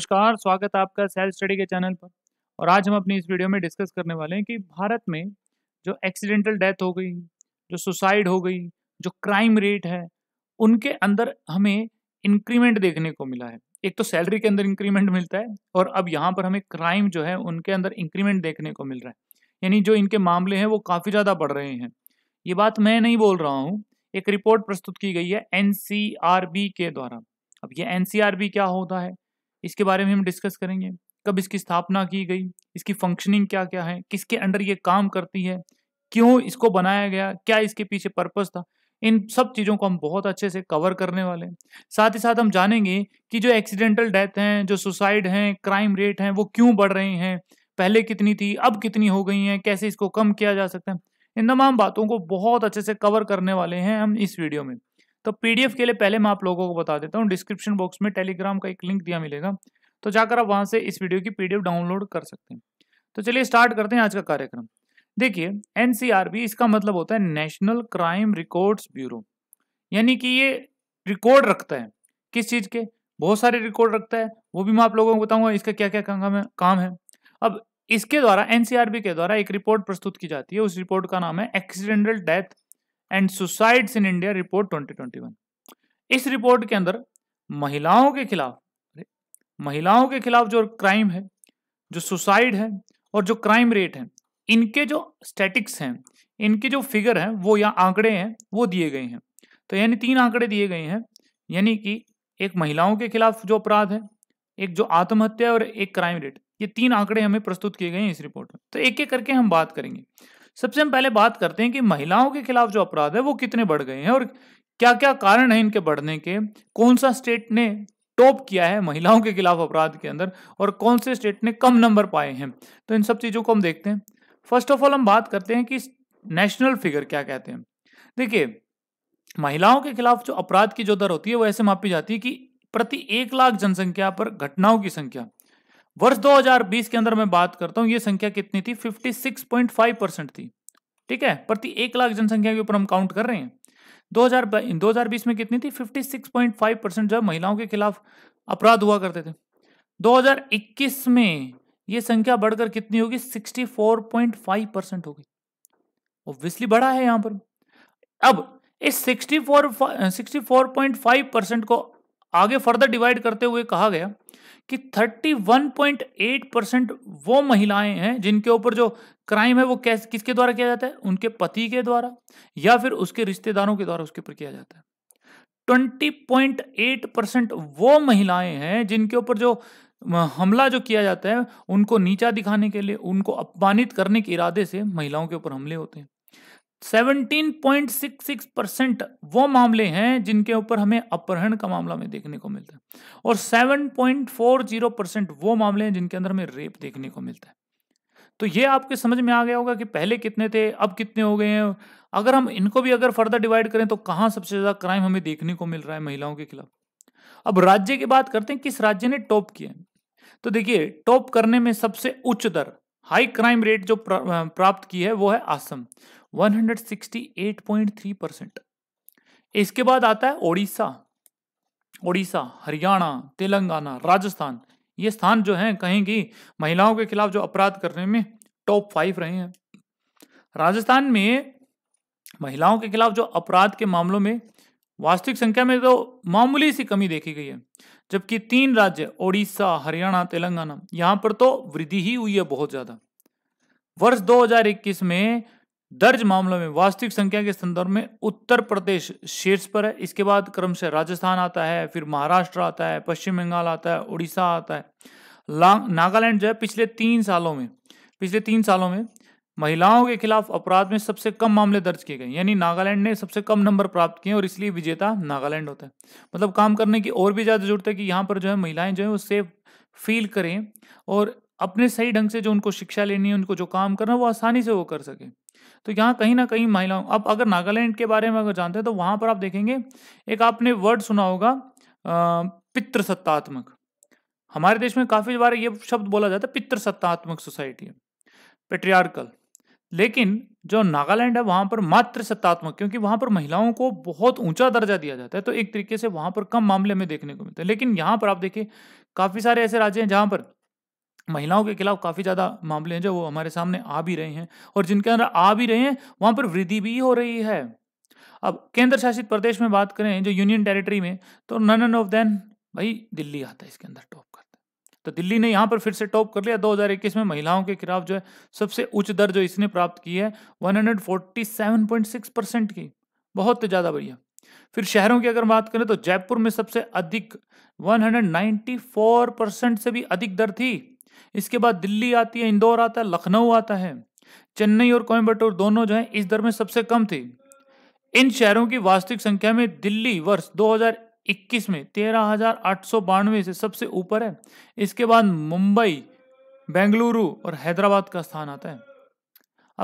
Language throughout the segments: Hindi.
नमस्कार स्वागत है आपका सेल्फ स्टडी के चैनल पर और आज हम अपनी इस वीडियो में डिस्कस करने वाले हैं कि भारत में जो एक्सीडेंटल डेथ हो गई जो सुसाइड हो गई जो क्राइम रेट है उनके अंदर हमें इंक्रीमेंट देखने को मिला है एक तो सैलरी के अंदर इंक्रीमेंट मिलता है और अब यहाँ पर हमें क्राइम जो है उनके अंदर इंक्रीमेंट देखने को मिल रहा है यानी जो इनके मामले हैं वो काफ़ी ज़्यादा बढ़ रहे हैं ये बात मैं नहीं बोल रहा हूँ एक रिपोर्ट प्रस्तुत की गई है एन के द्वारा अब ये एन क्या होता है इसके बारे में हम डिस्कस करेंगे कब इसकी स्थापना की गई इसकी फंक्शनिंग क्या क्या है किसके अंडर ये काम करती है क्यों इसको बनाया गया क्या इसके पीछे पर्पस था इन सब चीज़ों को हम बहुत अच्छे से कवर करने वाले हैं साथ ही साथ हम जानेंगे कि जो एक्सीडेंटल डेथ हैं जो सुसाइड हैं क्राइम रेट हैं वो क्यों बढ़ रहे हैं पहले कितनी थी अब कितनी हो गई हैं कैसे इसको कम किया जा सकता है इन तमाम बातों को बहुत अच्छे से कवर करने वाले हैं हम इस वीडियो में तो पीडीएफ के लिए पहले मैं आप लोगों को बता देता हूँ डिस्क्रिप्शन बॉक्स में टेलीग्राम का एक लिंक दिया मिलेगा तो जाकर आप वहाँ से इस वीडियो की पीडीएफ डाउनलोड कर सकते हैं तो चलिए स्टार्ट करते हैं आज का कार्यक्रम देखिए एनसीआरबी इसका मतलब होता है नेशनल क्राइम रिकॉर्ड्स ब्यूरो यानी कि ये रिकॉर्ड रखता है किस चीज़ के बहुत सारे रिकॉर्ड रखता है वो भी मैं आप लोगों को बताऊंगा इसका क्या क्या काम है काम है अब इसके द्वारा एनसीआरबी के द्वारा एक रिपोर्ट प्रस्तुत की जाती है उस रिपोर्ट का नाम है accidental death and suicides in India report 2021 इस रिपोर्ट के अंदर महिलाओं के खिलाफ महिलाओं के खिलाफ जो क्राइम है जो सुसाइड है और जो क्राइम रेट है इनके जो स्टैटिक्स हैं इनके जो फिगर हैं वो या आंकड़े हैं वो दिए गए हैं तो यानी तीन आंकड़े दिए गए हैं यानी कि एक महिलाओं के खिलाफ जो अपराध है एक जो आत्महत्या और एक क्राइम रेट ये तीन आंकड़े हमें प्रस्तुत किए गए हैं इस रिपोर्ट में तो एक एक करके हम बात करेंगे सबसे हम पहले बात करते हैं कि महिलाओं के खिलाफ जो अपराध है वो कितने बढ़ गए हैं और क्या क्या कारण है इनके बढ़ने के कौन सा स्टेट ने टॉप किया है महिलाओं के खिलाफ अपराध के अंदर और कौन से स्टेट ने कम नंबर पाए हैं तो इन सब चीज़ों को हम देखते हैं फर्स्ट ऑफ ऑल हम बात करते हैं कि नेशनल फिगर क्या कहते हैं देखिए महिलाओं के खिलाफ जो अपराध की जो दर होती है वो ऐसे मापी जाती है कि प्रति एक लाख जनसंख्या पर घटनाओं की संख्या वर्ष 2020 के अंदर मैं बात करता हूं ये संख्या कितनी थी 56.5 परसेंट थी ठीक है प्रति एक लाख जनसंख्या के ऊपर हम काउंट कर रहे हैं 2000 2020 में कितनी थी 56.5 परसेंट जब महिलाओं के खिलाफ अपराध हुआ करते थे 2021 में ये संख्या बढ़कर कितनी होगी 64.5 परसेंट होगी ऑब्वियसली बढ़ा है यहां पर अब इस 64 64.5 परसेंट को आगे फर्दर डिवाइड करते हुए कहा गया कि 31.8 परसेंट वो महिलाएं हैं जिनके ऊपर जो क्राइम है वो किसके द्वारा किया जाता है उनके पति के द्वारा या फिर उसके रिश्तेदारों के द्वारा उसके ऊपर किया जाता है 20.8 परसेंट वो महिलाएं हैं जिनके ऊपर जो हमला जो किया जाता है उनको नीचा दिखाने के लिए उनको अपमानित करने के इरादे से महिलाओं के ऊपर हमले होते हैं 17.66 परसेंट वो मामले हैं जिनके ऊपर हमें अपहरण का मामला में देखने को मिलता है और 7.40 परसेंट वो मामले हैं जिनके अंदर हमें रेप देखने को मिलता है तो ये आपके समझ में आ गया होगा कि पहले कितने थे अब कितने हो गए हैं अगर हम इनको भी अगर फर्दर डिवाइड करें तो कहाँ सबसे ज़्यादा क्राइम हमें देखने को मिल रहा है महिलाओं के खिलाफ अब राज्य की बात करते हैं किस राज्य ने टॉप किया तो देखिए टॉप करने में सबसे उच्च दर हाई क्राइम रेट जो प्राप्त की है वो है आसम 168.3 परसेंट इसके बाद आता है ओडिशा ओडिशा हरियाणा तेलंगाना राजस्थान ये स्थान जो हैं कहीं की महिलाओं के खिलाफ जो अपराध करने में टॉप फाइव रहे हैं राजस्थान में महिलाओं के खिलाफ जो अपराध के मामलों में वास्तविक संख्या में तो मामूली सी कमी देखी गई है जबकि तीन राज्य ओडिशा हरियाणा तेलंगाना यहां पर तो वृद्धि ही हुई है बहुत ज़्यादा वर्ष 2021 में दर्ज मामलों में वास्तविक संख्या के संदर्भ में उत्तर प्रदेश शीर्ष पर है इसके बाद क्रम से राजस्थान आता है फिर महाराष्ट्र आता है पश्चिम बंगाल आता है उड़ीसा आता है नागालैंड जो है पिछले तीन सालों में पिछले तीन सालों में महिलाओं के खिलाफ अपराध में सबसे कम मामले दर्ज किए गए यानी नागालैंड ने सबसे कम नंबर प्राप्त किए और इसलिए विजेता नागालैंड होता है मतलब काम करने की और भी ज़्यादा जरूरत है कि यहाँ पर जो है महिलाएं जो है वो सेफ फील करें और अपने सही ढंग से जो उनको शिक्षा लेनी है उनको जो काम करना है वो आसानी से वो कर सकें तो यहाँ कहीं ना कहीं महिलाओं अब अगर नागालैंड के बारे में अगर जानते हैं तो वहाँ पर आप देखेंगे एक आपने वर्ड सुना होगा पितृसत्तात्मक हमारे देश में काफ़ी बार ये शब्द बोला जाता है पितृसत्तात्मक सोसाइटी पेट्रियार्कल लेकिन जो नागालैंड है वहां पर मात्र सत्तात्मक क्योंकि वहां पर महिलाओं को बहुत ऊंचा दर्जा दिया जाता है तो एक तरीके से वहां पर कम मामले में देखने को मिलता है लेकिन यहां पर आप देखिए काफ़ी सारे ऐसे राज्य हैं जहां पर महिलाओं के खिलाफ काफ़ी ज़्यादा मामले हैं जो वो हमारे सामने आ भी रहे हैं और जिनके अंदर आ भी रहे हैं वहां पर वृद्धि भी हो रही है अब केंद्र शासित प्रदेश में बात करें जो यूनियन टेरिटरी में तो नन एंड ऑफ देन भाई दिल्ली आता है इसके अंदर टॉप करता है तो दिल्ली ने यहाँ पर फिर से टॉप कर लिया 2021 में महिलाओं के खिलाफ जो है सबसे उच्च दर जो इसने प्राप्त की है 147.6 परसेंट की बहुत ज़्यादा बढ़िया फिर शहरों की अगर बात करें तो जयपुर में सबसे अधिक 194 परसेंट से भी अधिक दर थी इसके बाद दिल्ली आती है इंदौर आता है लखनऊ आता है चेन्नई और कोयम्बटूर दोनों जो है इस दर में सबसे कम थी इन शहरों की वास्तविक संख्या में दिल्ली वर्ष 2021 में तेरह से सबसे ऊपर है इसके बाद मुंबई बेंगलुरु और हैदराबाद का स्थान आता है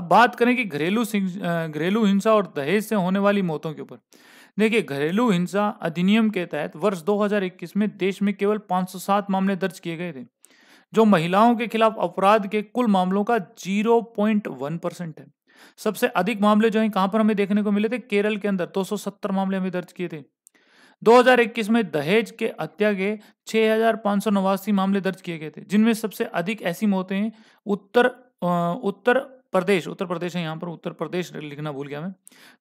अब बात करें कि घरेलू घरेलू हिंसा और दहेज से होने वाली मौतों के ऊपर देखिए घरेलू हिंसा अधिनियम के तहत वर्ष 2021 में देश में केवल 507 मामले दर्ज किए गए थे जो महिलाओं के खिलाफ अपराध के कुल मामलों का 0.1 परसेंट है सबसे अधिक मामले जो है कहां पर हमें देखने को मिले थे केरल के अंदर 270 मामले हमें दर्ज किए थे 2021 में दहेज के हत्या के छह मामले दर्ज किए गए थे जिनमें सबसे अधिक ऐसी मौतें हैं उत्तर उत्तर प्रदेश उत्तर प्रदेश है यहाँ पर उत्तर प्रदेश लिखना भूल गया मैं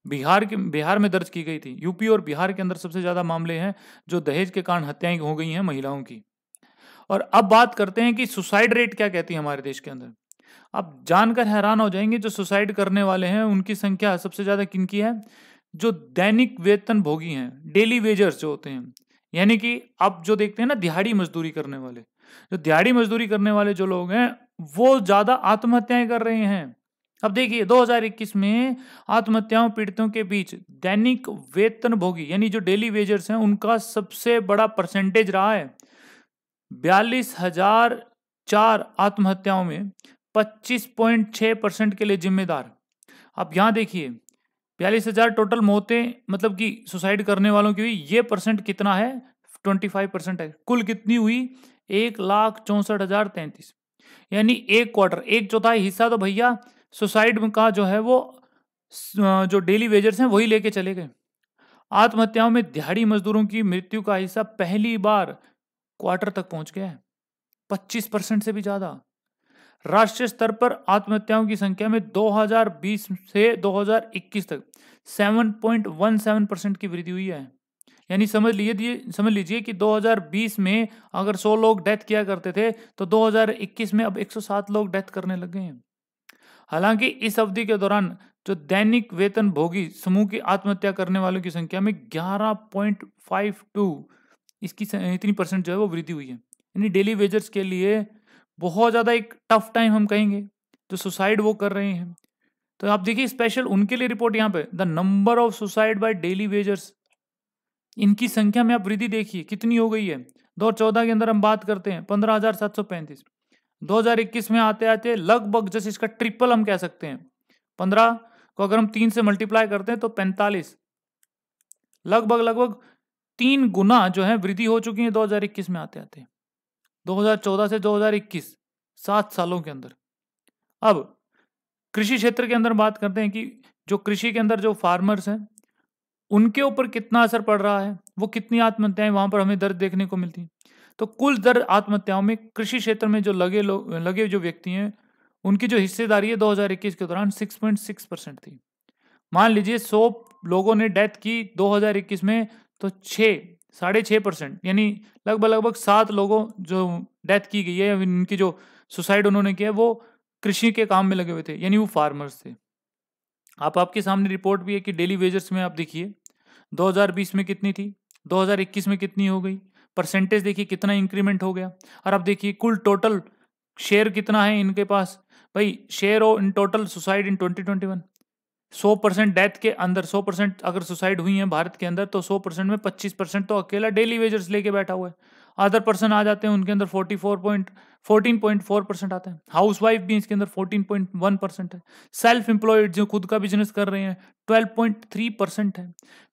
बिहार के बिहार में दर्ज की गई थी यूपी और बिहार के अंदर सबसे ज्यादा मामले हैं जो दहेज के कारण हत्याएं हो गई हैं महिलाओं की और अब बात करते हैं कि सुसाइड रेट क्या कहती है हमारे देश के अंदर आप जानकर हैरान हो जाएंगे जो सुसाइड करने वाले हैं उनकी संख्या सबसे ज़्यादा किन की है जो दैनिक वेतन भोगी हैं डेली वेजर्स जो होते हैं यानी कि आप जो देखते हैं ना दिहाड़ी मजदूरी करने वाले जो दिहाड़ी मजदूरी करने वाले जो लोग हैं वो ज़्यादा आत्महत्याएं कर रहे हैं अब देखिए 2021 में आत्महत्याओं पीड़ितों के बीच दैनिक वेतन भोगी यानी जो डेली वेजर्स हैं उनका सबसे बड़ा परसेंटेज रहा है बयालीस हजार चार आत्महत्याओं में 25.6 परसेंट के लिए जिम्मेदार आप यहाँ देखिए बयालीस हजार टोटल मौतें मतलब कि सुसाइड करने वालों की हुई ये परसेंट कितना है 25 परसेंट है कुल कितनी हुई एक लाख चौंसठ हजार तैंतीस यानी एक क्वार्टर एक चौथाई हिस्सा तो भैया सुसाइड का जो है वो जो डेली वेजर्स हैं वही लेके चले गए आत्महत्याओं में दिहाड़ी मजदूरों की मृत्यु का हिस्सा पहली बार क्वार्टर तक पहुंच गया है पच्चीस परसेंट से भी ज्यादा राष्ट्रीय स्तर पर आत्महत्याओं की संख्या में 2020 से 2021 तक 7.17 परसेंट की वृद्धि हुई है यानी समझ लीजिए समझ लीजिए कि 2020 में अगर 100 लोग डेथ किया करते थे तो 2021 में अब 107 लोग डेथ करने लग गए हैं हालांकि इस अवधि के दौरान जो दैनिक वेतन भोगी समूह की आत्महत्या करने वालों की संख्या में ग्यारह इसकी इतनी परसेंट जो है वो वृद्धि हुई है यानी डेली वेजर्स के लिए बहुत ज़्यादा एक टफ टाइम हम कहेंगे जो सुसाइड वो कर रहे हैं तो आप देखिए स्पेशल उनके लिए रिपोर्ट यहाँ पे the number of suicide by daily wagers इनकी संख्या में आप वृद्धि देखिए कितनी हो गई है दो के अंदर हम बात करते हैं पंद्रह हजार में आते आते लगभग जैसे इसका ट्रिपल हम कह सकते हैं पंद्रह को अगर हम तीन से मल्टीप्लाई करते हैं तो पैंतालीस लगभग लगभग तीन गुना जो है वृद्धि हो चुकी है 2021 में आते आते 2014 से 2021 सात सालों के अंदर अब कृषि क्षेत्र के अंदर बात करते हैं कि जो कृषि के अंदर जो फार्मर्स हैं उनके ऊपर कितना असर पड़ रहा है वो कितनी आत्महत्याएं वहां पर हमें दर्द देखने को मिलती तो कुल दर आत्महत्याओं में कृषि क्षेत्र में जो लगे लोग लगे जो व्यक्ति हैं उनकी जो हिस्सेदारी है 2021 के दौरान 6.6 परसेंट थी मान लीजिए 100 लोगों ने डेथ की 2021 में तो छः साढ़े छः परसेंट यानी लगभग लगभग सात लोगों जो डेथ की गई है या इनकी जो सुसाइड उन्होंने किया वो कृषि के काम में लगे हुए थे यानी वो फार्मर्स थे आप आपके सामने रिपोर्ट भी है कि डेली वेजर्स में आप देखिए 2020 में कितनी थी 2021 में कितनी हो गई परसेंटेज देखिए कितना इंक्रीमेंट हो गया और आप देखिए कुल टोटल शेयर कितना है इनके पास भाई share in total suicide in twenty सौ परसेंट डेथ के अंदर सौ परसेंट अगर सुसाइड हुई है भारत के अंदर तो सौ परसेंट में पच्चीस परसेंट तो अकेला डेली वेजर्स लेके बैठा हुआ है अदर पर्सन आ जाते हैं उनके अंदर forty four point fourteen point four percent आते हैं हाउस वाइफ भी इसके अंदर फोर्टीन पॉइंट वन परसेंट है सेल्फ एम्प्लॉयड जो खुद का बिजनेस कर रहे हैं ट्वेल्व पॉइंट थ्री परसेंट है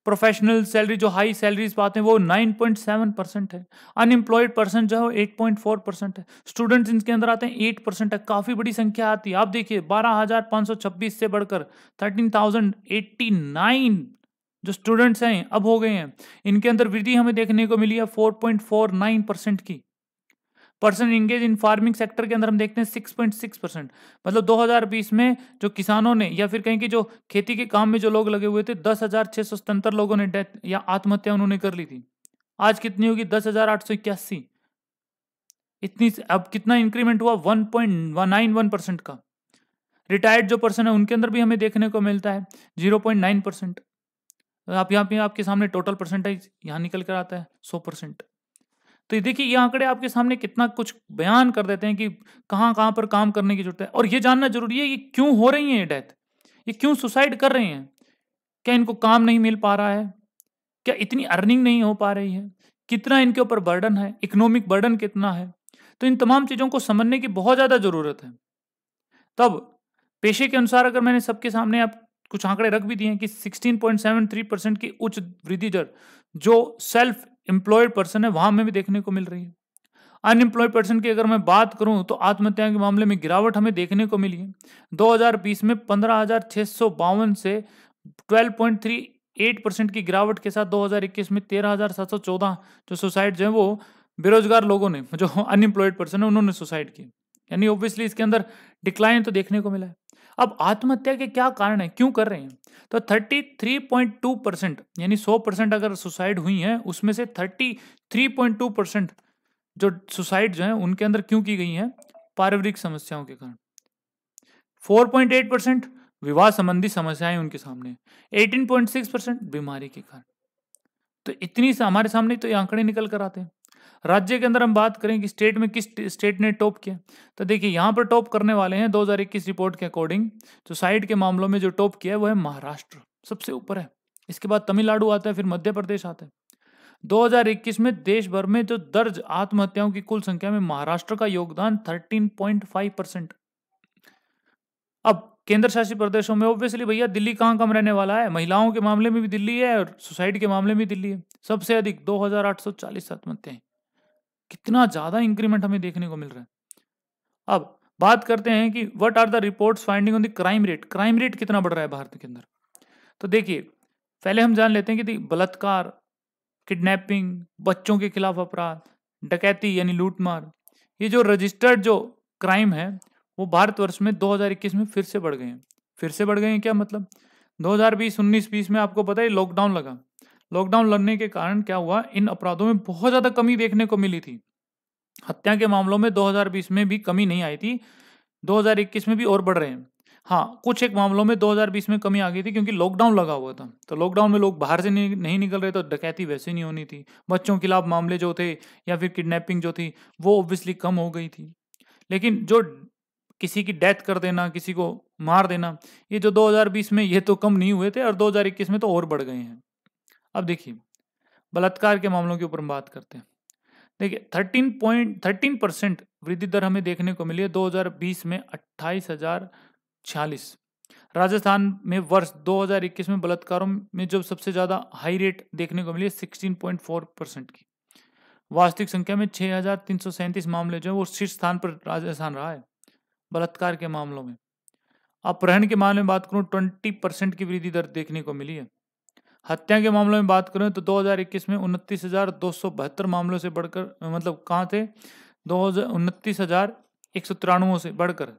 प्रोफेशनल सैलरी जो हाई सैलरीज पाते हैं वो नाइन पॉइंट सेवन परसेंट है अनएम्प्लॉयड पर्सन जो है वो एट पॉइंट फोर परसेंट है स्टूडेंट्स इनके अंदर आते हैं एट परसेंट है काफ़ी बड़ी संख्या आती है आप देखिए बारह हज़ार पाँच सौ छब्बीस से बढ़कर थर्टीन थाउजेंड एट्टी नाइन जो स्टूडेंट्स हैं अब हो गए हैं इनके अंदर वृद्धि हमें देखने को मिली है नाइन परसेंट की percent engage in farming sector के अंदर हम देखते हैं सिक्स परसेंट मतलब बीस में जो किसानों ने या फिर कहें कि जो खेती के काम में जो लोग लगे हुए थे दस हजार छह सौ लोगों ने डेथ या आत्महत्या उन्होंने कर ली थी आज कितनी होगी दस हजार आठ सौ इक्यासी इतनी अब कितना इंक्रीमेंट हुआ one point nine one percent का रिटायर्ड जो पर्सन है उनके अंदर भी हमें देखने को मिलता है जीरो पॉइंट नाइन परसेंट तो आप यहाँ पे आपके सामने टोटल परसेंटेज यहाँ निकल कर आता है सौ परसेंट तो देखिए ये आंकड़े आपके सामने कितना कुछ बयान कर देते हैं कि कहाँ कहाँ पर काम करने की जरूरत है और ये जानना जरूरी है कि क्यों हो रही है ये डेथ ये क्यों सुसाइड कर रहे हैं क्या इनको काम नहीं मिल पा रहा है क्या इतनी अर्निंग नहीं हो पा रही है कितना इनके ऊपर बर्डन है इकोनॉमिक बर्डन कितना है तो इन तमाम चीज़ों को समझने की बहुत ज़्यादा ज़रूरत है तब पेशे के अनुसार अगर मैंने सबके सामने आप कुछ आंकड़े रख भी दिए हैं कि 16.73 परसेंट की उच्च वृद्धि दर जो सेल्फ एम्प्लॉयड पर्सन है वहां में भी देखने को मिल रही है अनएम्प्लॉयड पर्सन की अगर मैं बात करूं तो आत्महत्या के मामले में गिरावट हमें देखने को मिली है 2020 में पंद्रह से 12.38 परसेंट की गिरावट के साथ 2021 में 13,714 जो सुसाइड जो है वो बेरोजगार लोगों ने जो अनएम्प्लॉयड पर्सन है उन्होंने सुसाइड किए यानी ऑब्वियसली इसके अंदर डिक्लाइन तो देखने को मिला है अब आत्महत्या के क्या कारण है क्यों कर रहे हैं तो 33.2 परसेंट यानी 100 परसेंट अगर सुसाइड हुई है उसमें से 33.2 परसेंट जो सुसाइड जो है उनके अंदर क्यों की गई है पारिवारिक समस्याओं के कारण 4.8 परसेंट विवाह संबंधी समस्याएं उनके सामने 18.6 परसेंट बीमारी के कारण तो इतनी हमारे सामने तो ये आंकड़े निकल कर आते हैं राज्य के अंदर हम बात करें कि स्टेट में किस स्टेट ने टॉप किया तो देखिए यहाँ पर टॉप करने वाले हैं 2021 रिपोर्ट के अकॉर्डिंग सुसाइड तो के मामलों में जो टॉप किया है वो है महाराष्ट्र सबसे ऊपर है इसके बाद तमिलनाडु आता है फिर मध्य प्रदेश आता है 2021 में देश भर में जो दर्ज आत्महत्याओं की कुल संख्या में महाराष्ट्र का योगदान 13.5 परसेंट अब केंद्र शासित प्रदेशों में ऑब्वियसली भैया दिल्ली कहाँ कम रहने वाला है महिलाओं के मामले में भी दिल्ली है और सुसाइड के मामले में दिल्ली है सबसे अधिक 2,840 आत्महत्याएं कितना ज्यादा इंक्रीमेंट हमें देखने को मिल रहा है अब बात करते हैं कि what are the report finding on the crime rate crime rate कितना बढ़ रहा है भारत के अंदर तो देखिए पहले हम जान लेते हैं कि बलात्कार किडनैपिंग बच्चों के खिलाफ अपराध डकैती यानी लूटमार ये जो रजिस्टर्ड जो क्राइम है वो भारतवर्ष में 2021 में फिर से बढ़ गए हैं फिर से बढ़ गए हैं क्या मतलब 2020 19 20 में आपको पता है लॉकडाउन लगा लॉकडाउन लगने के कारण क्या हुआ इन अपराधों में बहुत ज़्यादा कमी देखने को मिली थी हत्या के मामलों में 2020 में भी कमी नहीं आई थी 2021 में भी और बढ़ रहे हैं हाँ कुछ एक मामलों में 2020 में कमी आ गई थी क्योंकि लॉकडाउन लगा हुआ था तो लॉकडाउन में लोग बाहर से नहीं, निकल रहे तो डकैती वैसे नहीं होनी थी बच्चों के खिलाफ मामले जो थे या फिर किडनैपिंग जो थी वो ऑब्वियसली कम हो गई थी लेकिन जो किसी की डेथ कर देना किसी को मार देना ये जो 2020 में ये तो कम नहीं हुए थे और 2021 में तो और बढ़ गए हैं अब देखिए बलात्कार के मामलों के ऊपर हम बात करते हैं देखिए थर्टीन पॉइंट थर्टीन परसेंट वृद्धि दर हमें देखने को मिली है 2020 में अट्ठाईस हजार छियालीस राजस्थान में वर्ष 2021 में बलात्कारों में जब सबसे ज़्यादा हाई रेट देखने को मिली है सिक्सटीन परसेंट की वास्तविक संख्या में सैंतीस मामले जो है वो शीर्ष स्थान पर राजस्थान रहा है बलात्कार के मामलों में अपहरण के मामले में बात करूँ ट्वेंटी परसेंट की वृद्धि दर देखने को मिली है हत्या के मामलों में बात करें तो 2021 में उनतीस हजार दो सौ बहत्तर मामलों से बढ़कर मतलब कहाँ थे दो हजार उनतीस हजार एक सौ तिरानवे से बढ़कर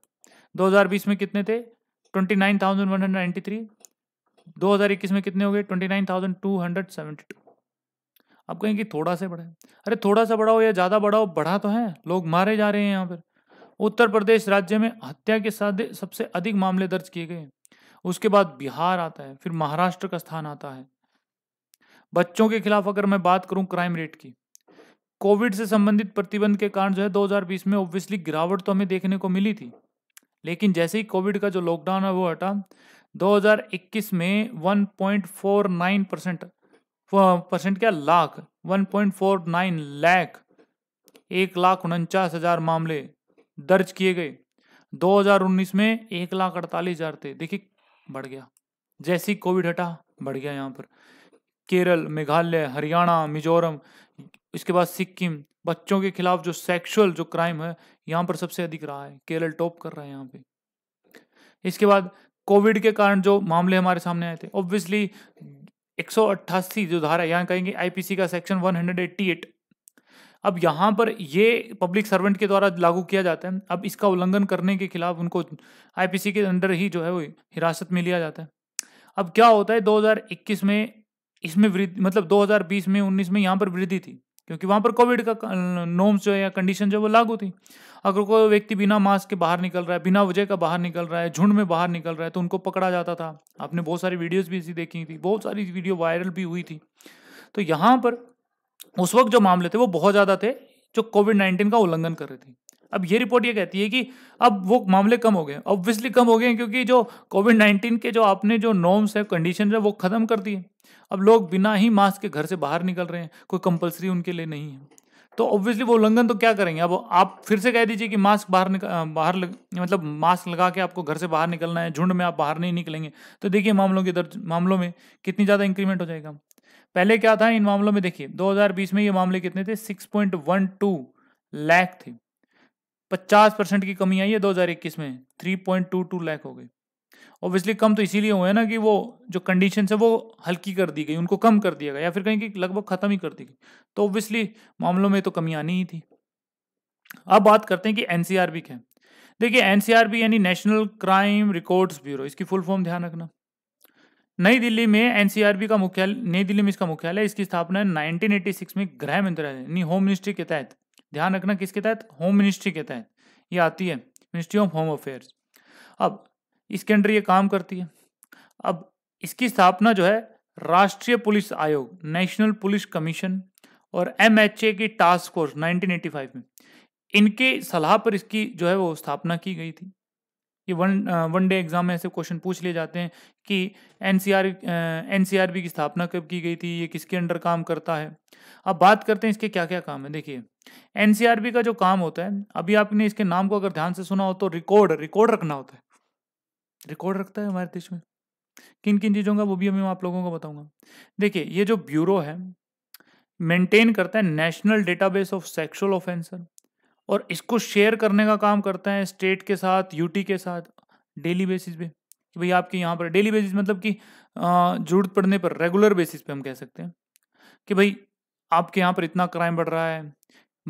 2020 में कितने थे 29,193 2021 में कितने हो गए 29,272 आप कहें कि थोड़ा से बढ़ा अरे थोड़ा सा बढ़ा हो या ज़्यादा बढ़ा हो बढ़ा तो है लोग मारे जा रहे हैं यहाँ पर उत्तर प्रदेश राज्य में हत्या के साथ सबसे अधिक मामले दर्ज किए गए उसके बाद बिहार आता है फिर महाराष्ट्र का स्थान आता है बच्चों के खिलाफ अगर मैं बात करूं क्राइम रेट की कोविड से संबंधित प्रतिबंध के कारण जो है 2020 में ऑब्वियसली गिरावट तो हमें देखने को मिली थी लेकिन जैसे ही कोविड का जो लॉकडाउन है वो हटा 2021 में 1.49 परसेंट परसेंट क्या लाख 1.49 लाख एक लाख उनचास हजार मामले दर्ज किए गए 2019 में एक लाख अड़तालीस हजार थे देखिए बढ़ गया जैसे ही कोविड हटा बढ़ गया यहाँ पर केरल मेघालय हरियाणा मिजोरम इसके बाद सिक्किम बच्चों के खिलाफ जो सेक्सुअल जो क्राइम है यहाँ पर सबसे अधिक रहा है केरल टॉप कर रहा है यहाँ पे इसके बाद कोविड के कारण जो मामले हमारे सामने आए थे ऑब्वियसली 188 जो धारा यहाँ कहेंगे आईपीसी का सेक्शन 188 अब यहाँ पर ये पब्लिक सर्वेंट के द्वारा लागू किया जाता है अब इसका उल्लंघन करने के खिलाफ उनको आईपीसी के अंदर ही जो है वो हिरासत में लिया जाता है अब क्या होता है 2021 में इसमें वृद्धि मतलब 2020 में 19 में यहाँ पर वृद्धि थी क्योंकि वहाँ पर कोविड का नॉर्म्स जो है या कंडीशन जो है वो लागू थी अगर कोई व्यक्ति बिना मास्क के बाहर निकल रहा है बिना वजह का बाहर निकल रहा है झुंड में बाहर निकल रहा है तो उनको पकड़ा जाता था आपने बहुत सारी वीडियोज़ भी ऐसी देखी थी बहुत सारी वीडियो वायरल भी हुई थी तो यहाँ पर उस वक्त जो मामले थे वो बहुत ज़्यादा थे जो कोविड नाइन्टीन का उल्लंघन कर रहे थे अब ये रिपोर्ट ये कहती है कि अब वो मामले कम हो गए ऑब्वियसली कम हो गए क्योंकि जो कोविड नाइन्टीन के जो आपने जो नॉर्म्स है कंडीशन है वो ख़त्म कर दिए अब लोग बिना ही मास्क के घर से बाहर निकल रहे हैं कोई कंपलसरी उनके लिए नहीं है तो ऑब्वियसली वो उल्लंघन तो क्या करेंगे अब आप फिर से कह दीजिए कि मास्क बाहर निकल बाहर लग, मतलब मास्क लगा के आपको घर से बाहर निकलना है झुंड में आप बाहर नहीं निकलेंगे तो देखिए मामलों की दर्ज मामलों में कितनी ज़्यादा इंक्रीमेंट हो जाएगा पहले क्या था इन मामलों में देखिए 2020 में ये मामले कितने थे 6.12 लाख थे पचास परसेंट की कमी आई है 2021 में 3.22 लाख हो गए ऑब्वियसली कम तो इसीलिए हुए ना कि वो जो कंडीशन है वो हल्की कर दी गई उनको कम कर दिया गया या फिर कहीं कि लगभग ख़त्म ही कर दी गई तो ऑब्वियसली मामलों में तो कमी आनी ही थी अब बात करते हैं कि एन क्या देखिए एनसीआरबी यानी नेशनल क्राइम रिकॉर्ड्स ब्यूरो इसकी फुल फॉर्म ध्यान रखना नई दिल्ली में एनसीआरबी का मुख्यालय नई दिल्ली में इसका मुख्यालय इसकी स्थापना 1986 में गृह मंत्रालय यानी होम मिनिस्ट्री के तहत ध्यान रखना किसके तहत होम मिनिस्ट्री के तहत ये आती है मिनिस्ट्री ऑफ होम अफेयर्स अब इसके अंडर ये काम करती है अब इसकी स्थापना जो है राष्ट्रीय पुलिस आयोग नेशनल पुलिस कमीशन और एम की टास्क फोर्स 1985 में इनके सलाह पर इसकी जो है वो स्थापना की गई थी कि वन वन डे एग्ज़ाम में ऐसे क्वेश्चन पूछ लिए जाते हैं कि N C R N C R B की स्थापना कब की गई थी ये किसके अंडर काम करता है अब बात करते हैं इसके क्या क्या काम है देखिए एन सी आर बी का जो काम होता है अभी आपने इसके नाम को अगर ध्यान से सुना हो तो रिकॉर्ड रिकॉर्ड रखना होता है रिकॉर्ड रखता है हमारे देश में किन किन चीज़ों का वो भी मैं आप लोगों को बताऊंगा देखिए ये जो ब्यूरो है मेंटेन करता है national database of sexual offender और इसको शेयर करने का काम करते हैं स्टेट के साथ यूटी के साथ डेली बेसिस पे कि भाई आपके यहाँ पर डेली बेसिस मतलब कि जरूरत पड़ने पर रेगुलर बेसिस पे हम कह सकते हैं कि भाई आपके यहाँ पर इतना क्राइम बढ़ रहा है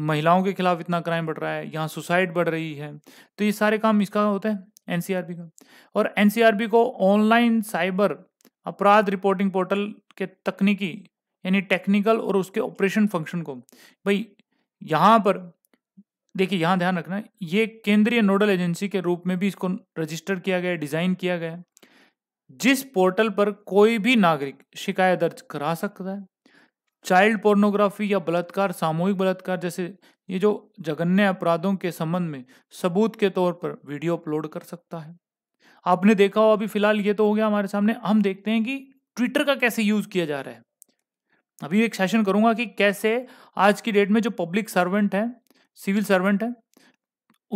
महिलाओं के खिलाफ इतना क्राइम बढ़ रहा है यहाँ सुसाइड बढ़ रही है तो ये सारे काम इसका होता है एन का और एन को ऑनलाइन साइबर अपराध रिपोर्टिंग पोर्टल के तकनीकी यानी टेक्निकल और उसके ऑपरेशन फंक्शन को भाई यहाँ पर देखिए यहाँ ध्यान रखना ये केंद्रीय नोडल एजेंसी के रूप में भी इसको रजिस्टर किया गया डिजाइन किया गया जिस पोर्टल पर कोई भी नागरिक शिकायत दर्ज करा सकता है चाइल्ड पोर्नोग्राफी या बलात्कार सामूहिक बलात्कार जैसे ये जो जघन्य अपराधों के संबंध में सबूत के तौर पर वीडियो अपलोड कर सकता है आपने देखा हो अभी फिलहाल ये तो हो गया हमारे सामने हम देखते हैं कि ट्विटर का कैसे यूज किया जा रहा है अभी एक सेशन करूंगा कि कैसे आज की डेट में जो पब्लिक सर्वेंट हैं सिविल सर्वेंट है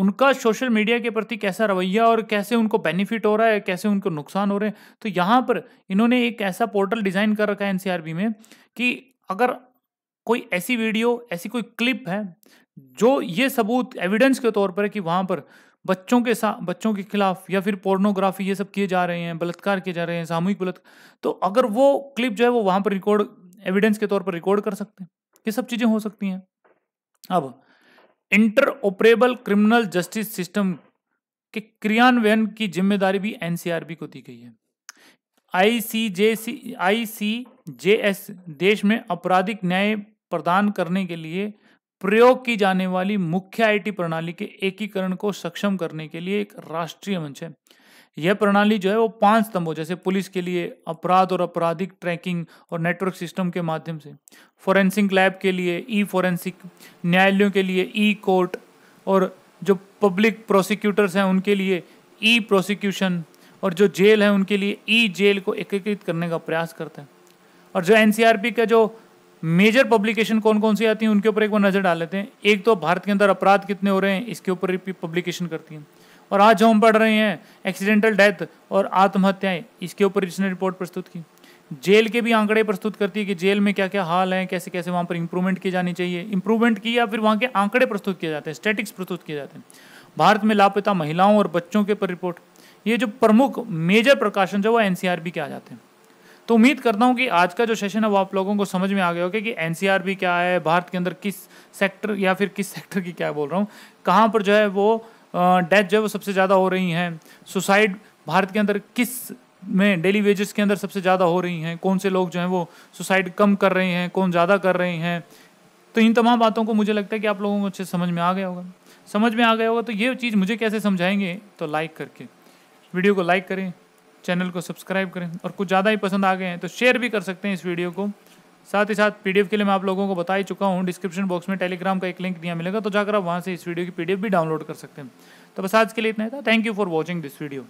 उनका सोशल मीडिया के प्रति कैसा रवैया और कैसे उनको बेनिफिट हो रहा है कैसे उनको नुकसान हो रहे हैं तो यहाँ पर इन्होंने एक ऐसा पोर्टल डिज़ाइन कर रखा है एन में कि अगर कोई ऐसी वीडियो ऐसी कोई क्लिप है जो ये सबूत एविडेंस के तौर पर है कि वहाँ पर बच्चों के साथ बच्चों के खिलाफ या फिर पोर्नोग्राफी ये सब किए जा रहे हैं बलात्कार किए जा रहे हैं सामूहिक बलात्कार तो अगर वो क्लिप जो है वो वहाँ पर रिकॉर्ड एविडेंस के तौर पर रिकॉर्ड कर सकते हैं ये सब चीज़ें हो सकती हैं अब interoperable criminal justice system के क्रियान्वयन की जिम्मेदारी भी एनसीआरबी को दी गई है आईसीजेसी आईसीजेएस देश में आपराधिक न्याय प्रदान करने के लिए प्रयोग की जाने वाली मुख्य आईटी प्रणाली के एकीकरण को सक्षम करने के लिए एक राष्ट्रीय मंच है यह प्रणाली जो है वो पांच स्तंभों जैसे पुलिस के लिए अपराध और आपराधिक ट्रैकिंग और नेटवर्क सिस्टम के माध्यम से फोरेंसिक लैब के लिए ई फोरेंसिक न्यायालयों के लिए ई कोर्ट और जो पब्लिक प्रोसिक्यूटर्स हैं उनके लिए ई प्रोसिक्यूशन और जो जेल है उनके लिए ई जेल को एकीकृत करने का प्रयास करता है और जो एन का जो मेजर पब्लिकेशन कौन कौन सी आती हैं उनके ऊपर एक बार नज़र डाल लेते हैं एक तो भारत के अंदर अपराध कितने हो रहे हैं इसके ऊपर पब्लिकेशन करती हैं और आज हम पढ़ रहे हैं एक्सीडेंटल डेथ और आत्महत्याएं इसके ऊपर इसने रिपोर्ट प्रस्तुत की जेल के भी आंकड़े प्रस्तुत करती है कि जेल में क्या क्या हाल हैं कैसे कैसे वहाँ पर इंप्रूवमेंट की जानी चाहिए इंप्रूवमेंट की या फिर वहाँ के आंकड़े प्रस्तुत किए जाते हैं स्टेटिक्स प्रस्तुत किए जाते हैं भारत में लापता महिलाओं और बच्चों के पर रिपोर्ट ये जो प्रमुख मेजर प्रकाशन जो वो एन के आ जाते हैं तो उम्मीद करता हूँ कि आज का जो सेशन है वो आप लोगों को समझ में आ गया होगा कि एन क्या है भारत के अंदर किस सेक्टर या फिर किस सेक्टर की क्या बोल रहा हूँ कहाँ पर जो है वो डेथ जो है वो सबसे ज़्यादा हो रही हैं सुसाइड भारत के अंदर किस में डेली वेजेस के अंदर सबसे ज़्यादा हो रही हैं कौन से लोग जो हैं वो सुसाइड कम कर रहे हैं कौन ज़्यादा कर रहे हैं तो इन तमाम बातों को मुझे लगता है कि आप लोगों को अच्छे समझ में आ गया होगा समझ में आ गया होगा तो ये चीज़ मुझे कैसे समझाएंगे तो लाइक करके वीडियो को लाइक करें चैनल को सब्सक्राइब करें और कुछ ज़्यादा ही पसंद आ गए हैं तो शेयर भी कर सकते हैं इस वीडियो को साथ ही साथ पीडीएफ के लिए मैं आप लोगों को बता ही चुका हूँ डिस्क्रिप्शन बॉक्स में टेलीग्राम का एक लिंक दिया मिलेगा तो जाकर आप वहाँ से इस वीडियो की पीडीएफ भी डाउनलोड कर सकते हैं तो बस आज के लिए इतना था thank you for watching this video